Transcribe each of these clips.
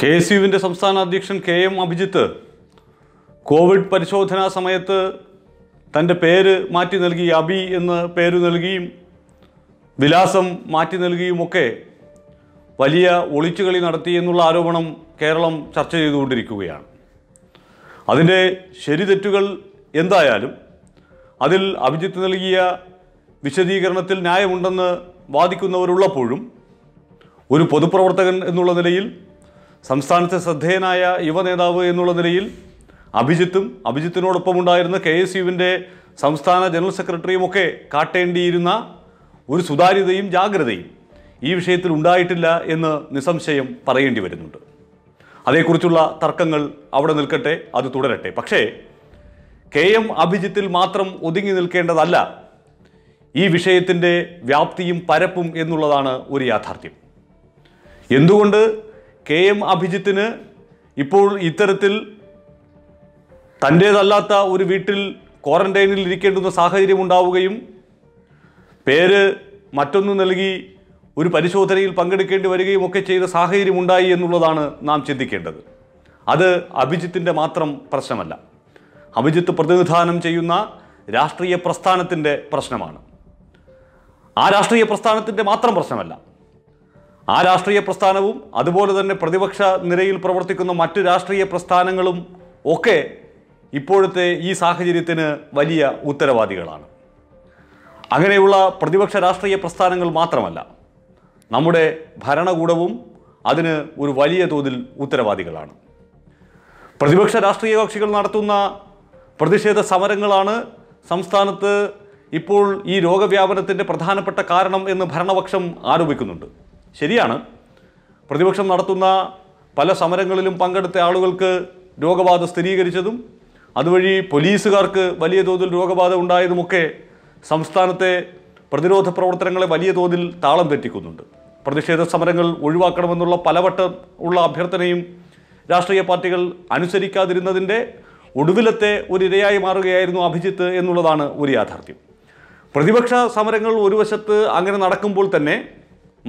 K S യുവിൻ്റെ സംസ്ഥാന അധ്യക്ഷൻ കെ എം അഭിജിത്ത് കോവിഡ് പരിശോധനാ സമയത്ത് തൻ്റെ പേര് മാറ്റി നൽകി അബി എന്ന് പേര് നൽകിയും വിലാസം മാറ്റി നൽകിയുമൊക്കെ വലിയ ഒളിച്ചുകളി നടത്തി എന്നുള്ള ആരോപണം കേരളം ചർച്ച ചെയ്തുകൊണ്ടിരിക്കുകയാണ് അതിൻ്റെ ശരി തെറ്റുകൾ എന്തായാലും അതിൽ അഭിജിത്ത് നൽകിയ വിശദീകരണത്തിൽ ന്യായമുണ്ടെന്ന് വാദിക്കുന്നവരുള്ളപ്പോഴും ഒരു പൊതുപ്രവർത്തകൻ എന്നുള്ള നിലയിൽ സംസ്ഥാനത്തെ ശ്രദ്ധേയനായ നേതാവ് എന്നുള്ള നിലയിൽ അഭിജിത്തും അഭിജിത്തിനോടൊപ്പം ഉണ്ടായിരുന്ന കെ എസ് യുവിൻ്റെ സംസ്ഥാന ജനറൽ സെക്രട്ടറിയുമൊക്കെ കാട്ടേണ്ടിയിരുന്ന ഒരു സുതാര്യതയും ജാഗ്രതയും ഈ വിഷയത്തിൽ ഉണ്ടായിട്ടില്ല എന്ന് നിസ്സംശയം പറയേണ്ടി വരുന്നുണ്ട് അതേക്കുറിച്ചുള്ള തർക്കങ്ങൾ അവിടെ നിൽക്കട്ടെ അത് തുടരട്ടെ പക്ഷേ കെ എം അഭിജിത്തിൽ മാത്രം ഒതുങ്ങി നിൽക്കേണ്ടതല്ല ഈ വിഷയത്തിൻ്റെ വ്യാപ്തിയും പരപ്പും എന്നുള്ളതാണ് ഒരു യാഥാർത്ഥ്യം എന്തുകൊണ്ട് കെ എം അഭിജിത്തിന് ഇപ്പോൾ ഇത്തരത്തിൽ തൻ്റേതല്ലാത്ത ഒരു വീട്ടിൽ ക്വാറന്റൈനിൽ ഇരിക്കേണ്ടുന്ന സാഹചര്യം ഉണ്ടാവുകയും പേര് മറ്റൊന്ന് നൽകി ഒരു പരിശോധനയിൽ പങ്കെടുക്കേണ്ടി വരികയും ഒക്കെ ചെയ്ത സാഹചര്യം ഉണ്ടായി എന്നുള്ളതാണ് നാം ചിന്തിക്കേണ്ടത് അത് അഭിജിത്തിൻ്റെ മാത്രം പ്രശ്നമല്ല അഭിജിത്ത് പ്രതിനിധാനം ചെയ്യുന്ന രാഷ്ട്രീയ പ്രസ്ഥാനത്തിൻ്റെ പ്രശ്നമാണ് ആ രാഷ്ട്രീയ പ്രസ്ഥാനത്തിൻ്റെ മാത്രം പ്രശ്നമല്ല ആ രാഷ്ട്രീയ പ്രസ്ഥാനവും അതുപോലെ തന്നെ പ്രതിപക്ഷ നിരയിൽ പ്രവർത്തിക്കുന്ന മറ്റു രാഷ്ട്രീയ പ്രസ്ഥാനങ്ങളും ഒക്കെ ഇപ്പോഴത്തെ ഈ സാഹചര്യത്തിന് വലിയ ഉത്തരവാദികളാണ് അങ്ങനെയുള്ള പ്രതിപക്ഷ രാഷ്ട്രീയ പ്രസ്ഥാനങ്ങൾ മാത്രമല്ല നമ്മുടെ ഭരണകൂടവും അതിന് ഒരു വലിയ തോതിൽ ഉത്തരവാദികളാണ് പ്രതിപക്ഷ രാഷ്ട്രീയ കക്ഷികൾ നടത്തുന്ന പ്രതിഷേധ സമരങ്ങളാണ് സംസ്ഥാനത്ത് ഇപ്പോൾ ഈ രോഗവ്യാപനത്തിൻ്റെ പ്രധാനപ്പെട്ട കാരണം എന്ന് ഭരണപക്ഷം ആരോപിക്കുന്നുണ്ട് ശരിയാണ് പ്രതിപക്ഷം നടത്തുന്ന പല സമരങ്ങളിലും പങ്കെടുത്ത ആളുകൾക്ക് രോഗബാധ സ്ഥിരീകരിച്ചതും അതുവഴി പോലീസുകാർക്ക് വലിയ തോതിൽ രോഗബാധ ഉണ്ടായതുമൊക്കെ സംസ്ഥാനത്തെ പ്രതിരോധ പ്രവർത്തനങ്ങളെ വലിയ തോതിൽ താളം തെറ്റിക്കുന്നുണ്ട് പ്രതിഷേധ സമരങ്ങൾ ഒഴിവാക്കണമെന്നുള്ള പലവട്ടം ഉള്ള അഭ്യർത്ഥനയും രാഷ്ട്രീയ പാർട്ടികൾ അനുസരിക്കാതിരുന്നതിൻ്റെ ഒടുവിലത്തെ ഒരു ഇരയായി മാറുകയായിരുന്നു അഭിജിത്ത് എന്നുള്ളതാണ് ഒരു യാഥാർത്ഥ്യം പ്രതിപക്ഷ സമരങ്ങൾ ഒരു വശത്ത് അങ്ങനെ നടക്കുമ്പോൾ തന്നെ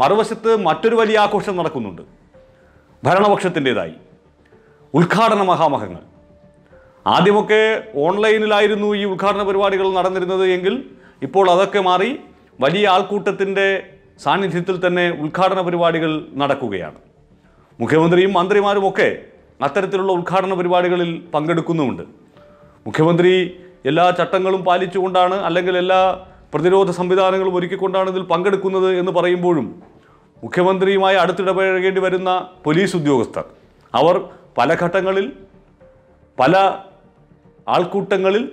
മറുവശത്ത് മറ്റൊരു വലിയ ആഘോഷം നടക്കുന്നുണ്ട് ഭരണപക്ഷത്തിൻ്റെതായി ഉദ്ഘാടന മഹാമഹങ്ങൾ ആദ്യമൊക്കെ ഓൺലൈനിലായിരുന്നു ഈ ഉദ്ഘാടന പരിപാടികൾ നടന്നിരുന്നത് എങ്കിൽ ഇപ്പോൾ അതൊക്കെ മാറി വലിയ ആൾക്കൂട്ടത്തിൻ്റെ സാന്നിധ്യത്തിൽ തന്നെ ഉദ്ഘാടന പരിപാടികൾ നടക്കുകയാണ് മുഖ്യമന്ത്രിയും മന്ത്രിമാരുമൊക്കെ അത്തരത്തിലുള്ള ഉദ്ഘാടന പരിപാടികളിൽ പങ്കെടുക്കുന്നുമുണ്ട് മുഖ്യമന്ത്രി എല്ലാ ചട്ടങ്ങളും പാലിച്ചുകൊണ്ടാണ് അല്ലെങ്കിൽ എല്ലാ പ്രതിരോധ സംവിധാനങ്ങളും ഒരുക്കിക്കൊണ്ടാണ് ഇതിൽ പങ്കെടുക്കുന്നത് എന്ന് പറയുമ്പോഴും മുഖ്യമന്ത്രിയുമായി അടുത്തിടപഴകേണ്ടി വരുന്ന പോലീസ് ഉദ്യോഗസ്ഥർ അവർ പല ഘട്ടങ്ങളിൽ പല ആൾക്കൂട്ടങ്ങളിൽ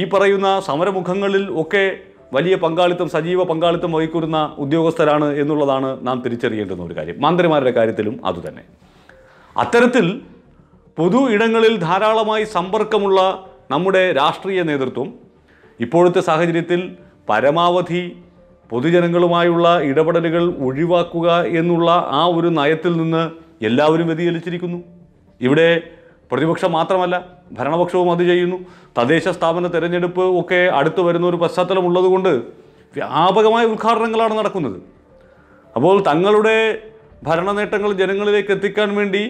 ഈ പറയുന്ന സമരമുഖങ്ങളിൽ ഒക്കെ വലിയ പങ്കാളിത്തം സജീവ പങ്കാളിത്തം വഹിക്കുന്ന ഉദ്യോഗസ്ഥരാണ് എന്നുള്ളതാണ് നാം തിരിച്ചറിയേണ്ടുന്ന ഒരു കാര്യം മന്ത്രിമാരുടെ കാര്യത്തിലും അതുതന്നെ അത്തരത്തിൽ പൊതു ഇടങ്ങളിൽ ധാരാളമായി സമ്പർക്കമുള്ള നമ്മുടെ രാഷ്ട്രീയ നേതൃത്വം ഇപ്പോഴത്തെ സാഹചര്യത്തിൽ പരമാവധി പൊതുജനങ്ങളുമായുള്ള ഇടപെടലുകൾ ഒഴിവാക്കുക എന്നുള്ള ആ ഒരു നയത്തിൽ നിന്ന് എല്ലാവരും വ്യതിചലിച്ചിരിക്കുന്നു ഇവിടെ പ്രതിപക്ഷം മാത്രമല്ല ഭരണപക്ഷവും അത് ചെയ്യുന്നു തദ്ദേശ സ്ഥാപന തിരഞ്ഞെടുപ്പ് ഒക്കെ അടുത്തു വരുന്ന ഒരു പശ്ചാത്തലം ഉള്ളതുകൊണ്ട് വ്യാപകമായ ഉദ്ഘാടനങ്ങളാണ് നടക്കുന്നത് അപ്പോൾ തങ്ങളുടെ ഭരണ നേട്ടങ്ങൾ ജനങ്ങളിലേക്ക് എത്തിക്കാൻ വേണ്ടി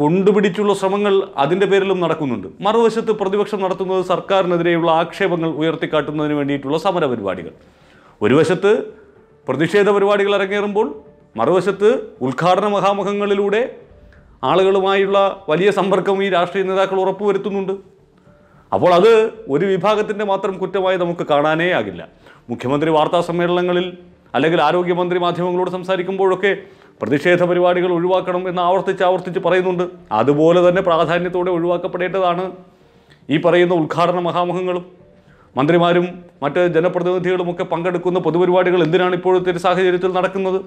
കൊണ്ടുപിടിച്ചുള്ള ശ്രമങ്ങൾ അതിൻ്റെ പേരിലും നടക്കുന്നുണ്ട് മറുവശത്ത് പ്രതിപക്ഷം നടത്തുന്നത് സർക്കാരിനെതിരെയുള്ള ആക്ഷേപങ്ങൾ ഉയർത്തിക്കാട്ടുന്നതിന് വേണ്ടിയിട്ടുള്ള സമര പരിപാടികൾ ഒരു വശത്ത് പ്രതിഷേധ പരിപാടികൾ അരങ്ങേറുമ്പോൾ മറുവശത്ത് ഉദ്ഘാടന മഹാമുഖങ്ങളിലൂടെ ആളുകളുമായുള്ള വലിയ സമ്പർക്കം ഈ രാഷ്ട്രീയ നേതാക്കൾ ഉറപ്പുവരുത്തുന്നുണ്ട് അപ്പോൾ അത് ഒരു വിഭാഗത്തിൻ്റെ മാത്രം കുറ്റമായി നമുക്ക് കാണാനേ ആകില്ല മുഖ്യമന്ത്രി വാർത്താ സമ്മേളനങ്ങളിൽ അല്ലെങ്കിൽ ആരോഗ്യമന്ത്രി മാധ്യമങ്ങളോട് സംസാരിക്കുമ്പോഴൊക്കെ പ്രതിഷേധ പരിപാടികൾ ഒഴിവാക്കണം എന്ന് ആവർത്തിച്ച് ആവർത്തിച്ച് പറയുന്നുണ്ട് അതുപോലെ തന്നെ പ്രാധാന്യത്തോടെ ഒഴിവാക്കപ്പെടേണ്ടതാണ് ഈ പറയുന്ന ഉദ്ഘാടന മഹാമുഖങ്ങളും മന്ത്രിമാരും മറ്റ് ജനപ്രതിനിധികളുമൊക്കെ പങ്കെടുക്കുന്ന പൊതുപരിപാടികൾ എന്തിനാണ് ഇപ്പോഴത്തെ ഒരു സാഹചര്യത്തിൽ നടക്കുന്നത്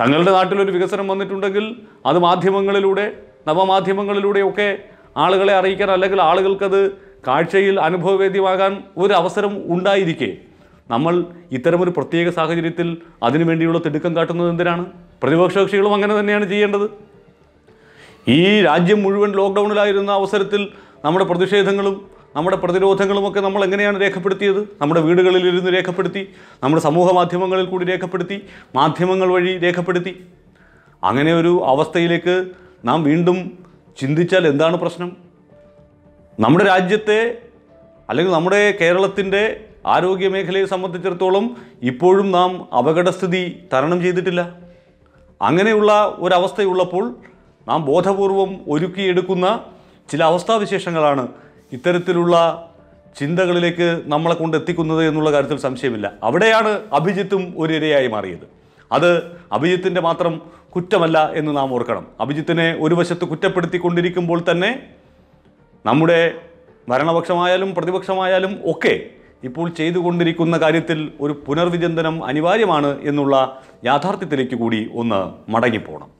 തങ്ങളുടെ നാട്ടിലൊരു വികസനം വന്നിട്ടുണ്ടെങ്കിൽ അത് മാധ്യമങ്ങളിലൂടെ നവമാധ്യമങ്ങളിലൂടെയൊക്കെ ആളുകളെ അറിയിക്കാൻ അല്ലെങ്കിൽ ആളുകൾക്കത് കാഴ്ചയിൽ അനുഭവവേദ്യമാകാൻ ഒരു അവസരം ഉണ്ടായിരിക്കേ നമ്മൾ ഇത്തരമൊരു പ്രത്യേക സാഹചര്യത്തിൽ അതിനുവേണ്ടിയുള്ള തിടുക്കം കാട്ടുന്നത് എന്തിനാണ് പ്രതിപക്ഷ കക്ഷികളും അങ്ങനെ തന്നെയാണ് ചെയ്യേണ്ടത് ഈ രാജ്യം മുഴുവൻ ലോക്ക്ഡൗണിലായിരുന്ന അവസരത്തിൽ നമ്മുടെ പ്രതിഷേധങ്ങളും നമ്മുടെ പ്രതിരോധങ്ങളുമൊക്കെ നമ്മൾ എങ്ങനെയാണ് രേഖപ്പെടുത്തിയത് നമ്മുടെ വീടുകളിൽ ഇരുന്ന് രേഖപ്പെടുത്തി നമ്മുടെ സമൂഹ മാധ്യമങ്ങളിൽ കൂടി രേഖപ്പെടുത്തി മാധ്യമങ്ങൾ വഴി രേഖപ്പെടുത്തി അങ്ങനെ ഒരു അവസ്ഥയിലേക്ക് നാം വീണ്ടും ചിന്തിച്ചാൽ എന്താണ് പ്രശ്നം നമ്മുടെ രാജ്യത്തെ അല്ലെങ്കിൽ നമ്മുടെ കേരളത്തിൻ്റെ ആരോഗ്യ മേഖലയെ സംബന്ധിച്ചിടത്തോളം ഇപ്പോഴും നാം അപകടസ്ഥിതി തരണം ചെയ്തിട്ടില്ല അങ്ങനെയുള്ള ഒരവസ്ഥയുള്ളപ്പോൾ നാം ബോധപൂർവം ഒരുക്കിയെടുക്കുന്ന ചില അവസ്ഥാവിശേഷങ്ങളാണ് ഇത്തരത്തിലുള്ള ചിന്തകളിലേക്ക് നമ്മളെ കൊണ്ട് എത്തിക്കുന്നത് എന്നുള്ള കാര്യത്തിൽ സംശയമില്ല അവിടെയാണ് അഭിജിത്തും ഒരു ഇരയായി മാറിയത് അത് അഭിജിത്തിൻ്റെ മാത്രം കുറ്റമല്ല എന്ന് നാം ഓർക്കണം അഭിജിത്തിനെ ഒരു വശത്ത് കുറ്റപ്പെടുത്തിക്കൊണ്ടിരിക്കുമ്പോൾ തന്നെ നമ്മുടെ ഭരണപക്ഷമായാലും പ്രതിപക്ഷമായാലും ഒക്കെ ഇപ്പോൾ ചെയ്തുകൊണ്ടിരിക്കുന്ന കാര്യത്തിൽ ഒരു പുനർവിചിന്തനം അനിവാര്യമാണ് എന്നുള്ള യാഥാർത്ഥ്യത്തിലേക്ക് കൂടി ഒന്ന് മടങ്ങിപ്പോണം